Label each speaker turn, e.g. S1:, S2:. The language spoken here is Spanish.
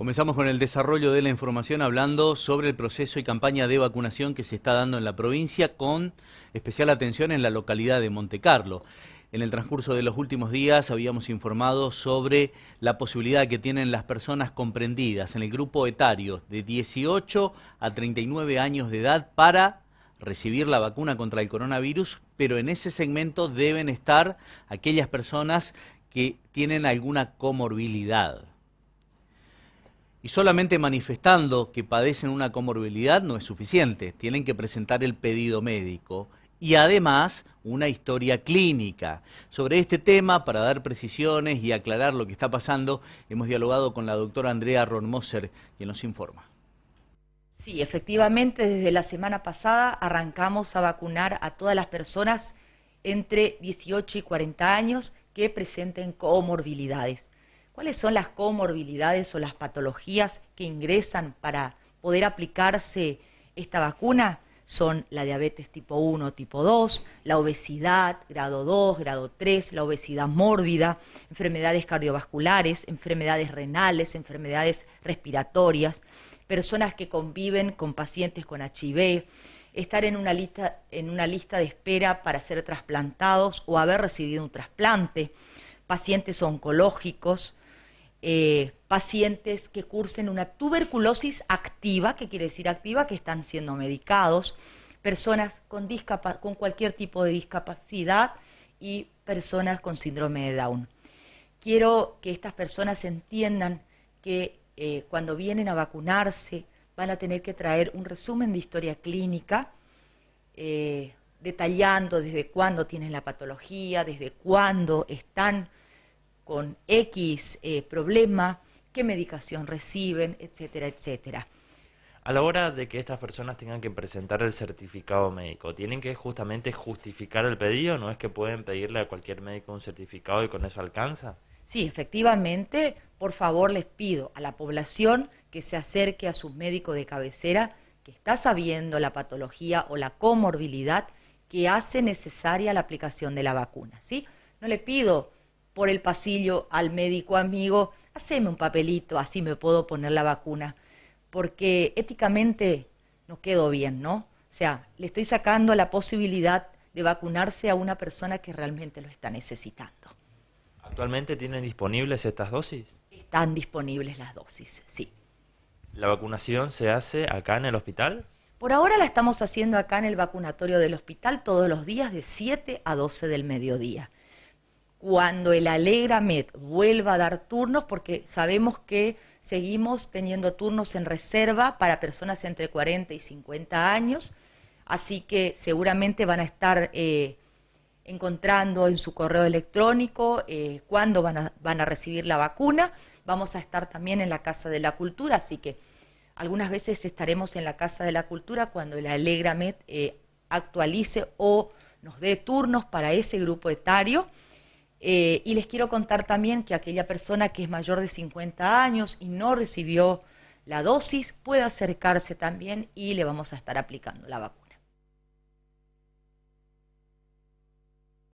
S1: Comenzamos con el desarrollo de la información hablando sobre el proceso y campaña de vacunación que se está dando en la provincia con especial atención en la localidad de Monte Carlo. En el transcurso de los últimos días habíamos informado sobre la posibilidad que tienen las personas comprendidas en el grupo etario de 18 a 39 años de edad para recibir la vacuna contra el coronavirus, pero en ese segmento deben estar aquellas personas que tienen alguna comorbilidad. Y solamente manifestando que padecen una comorbilidad no es suficiente, tienen que presentar el pedido médico y además una historia clínica. Sobre este tema, para dar precisiones y aclarar lo que está pasando, hemos dialogado con la doctora Andrea Ronmoser, quien nos informa.
S2: Sí, efectivamente, desde la semana pasada arrancamos a vacunar a todas las personas entre 18 y 40 años que presenten comorbilidades. ¿Cuáles son las comorbilidades o las patologías que ingresan para poder aplicarse esta vacuna? Son la diabetes tipo 1, tipo 2, la obesidad, grado 2, grado 3, la obesidad mórbida, enfermedades cardiovasculares, enfermedades renales, enfermedades respiratorias, personas que conviven con pacientes con HIV, estar en una lista, en una lista de espera para ser trasplantados o haber recibido un trasplante, pacientes oncológicos, eh, pacientes que cursen una tuberculosis activa, que quiere decir activa, que están siendo medicados, personas con, cualquier tipo de discapacidad y personas con síndrome de Down. Quiero que estas personas entiendan que eh, cuando vienen a vacunarse van a tener que traer un resumen de historia clínica, eh, detallando desde cuándo tienen la patología, desde cuándo están con X eh, problema, qué medicación reciben, etcétera, etcétera.
S3: A la hora de que estas personas tengan que presentar el certificado médico, ¿tienen que justamente justificar el pedido? ¿No es que pueden pedirle a cualquier médico un certificado y con eso alcanza?
S2: Sí, efectivamente, por favor les pido a la población que se acerque a su médico de cabecera que está sabiendo la patología o la comorbilidad que hace necesaria la aplicación de la vacuna, ¿sí? No le pido por el pasillo al médico amigo, haceme un papelito, así me puedo poner la vacuna, porque éticamente no quedo bien, ¿no? O sea, le estoy sacando la posibilidad de vacunarse a una persona que realmente lo está necesitando.
S3: ¿Actualmente tienen disponibles estas dosis? Están disponibles las dosis, sí. ¿La vacunación se hace acá en el hospital?
S2: Por ahora la estamos haciendo acá en el vacunatorio del hospital todos los días de 7 a 12 del mediodía cuando el Alegramed vuelva a dar turnos, porque sabemos que seguimos teniendo turnos en reserva para personas entre 40 y 50 años, así que seguramente van a estar eh, encontrando en su correo electrónico eh, cuándo van a, recibir la vacuna. Vamos a estar también en la Casa de la Cultura, así que algunas veces estaremos en la Casa de la Cultura cuando el Alegramed eh, actualice o nos dé turnos para ese grupo etario. Eh, y les quiero contar también que aquella persona que es mayor de 50 años y no recibió la dosis puede acercarse también y le vamos a estar aplicando la vacuna.